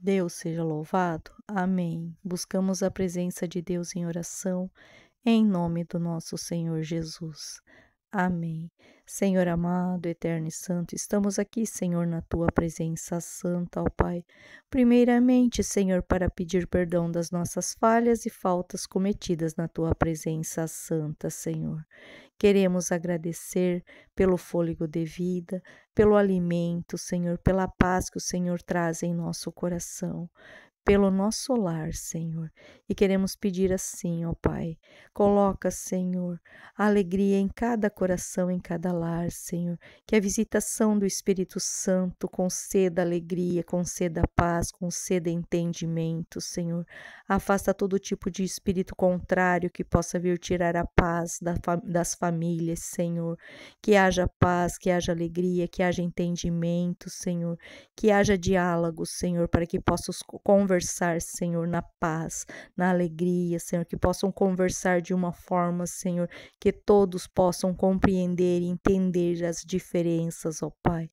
Deus seja louvado. Amém. Buscamos a presença de Deus em oração, em nome do nosso Senhor Jesus. Amém. Senhor amado, eterno e santo, estamos aqui, Senhor, na tua presença santa, ó Pai. Primeiramente, Senhor, para pedir perdão das nossas falhas e faltas cometidas na tua presença santa, Senhor. Queremos agradecer pelo fôlego de vida, pelo alimento, Senhor, pela paz que o Senhor traz em nosso coração pelo nosso lar, Senhor. E queremos pedir assim, ó Pai. Coloca, Senhor, alegria em cada coração, em cada lar, Senhor. Que a visitação do Espírito Santo conceda alegria, conceda paz, conceda entendimento, Senhor. Afasta todo tipo de espírito contrário que possa vir tirar a paz das famílias, Senhor. Que haja paz, que haja alegria, que haja entendimento, Senhor. Que haja diálogo, Senhor, para que possa conversar conversar, Senhor, na paz, na alegria, Senhor, que possam conversar de uma forma, Senhor, que todos possam compreender e entender as diferenças, ó Pai.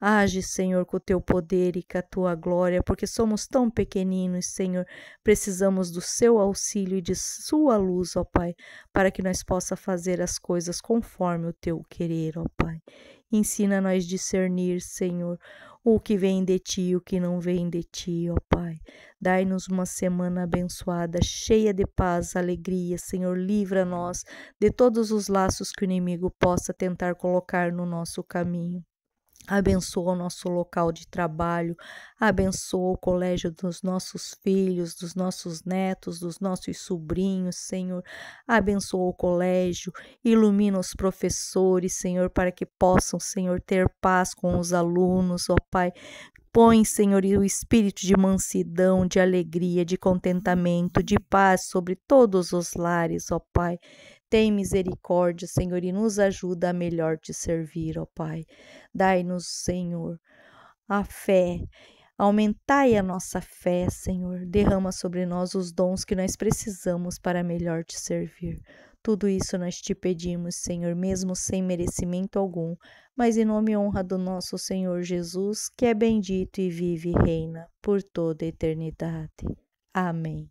Age, Senhor, com o teu poder e com a tua glória, porque somos tão pequeninos, Senhor. Precisamos do seu auxílio e de sua luz, ó Pai, para que nós possa fazer as coisas conforme o teu querer, ó Pai. Ensina nós discernir, Senhor, o que vem de ti e o que não vem de ti, ó Pai. Dai-nos uma semana abençoada, cheia de paz, alegria, Senhor, livra-nos de todos os laços que o inimigo possa tentar colocar no nosso caminho abençoa o nosso local de trabalho, abençoa o colégio dos nossos filhos, dos nossos netos, dos nossos sobrinhos, Senhor. Abençoa o colégio, ilumina os professores, Senhor, para que possam, Senhor, ter paz com os alunos, ó Pai. Põe, Senhor, o espírito de mansidão, de alegria, de contentamento, de paz sobre todos os lares, ó Pai. Tem misericórdia, Senhor, e nos ajuda a melhor te servir, ó Pai. Dai-nos, Senhor, a fé. Aumentai a nossa fé, Senhor. Derrama sobre nós os dons que nós precisamos para melhor te servir. Tudo isso nós te pedimos, Senhor, mesmo sem merecimento algum, mas em nome e honra do nosso Senhor Jesus, que é bendito e vive e reina por toda a eternidade. Amém.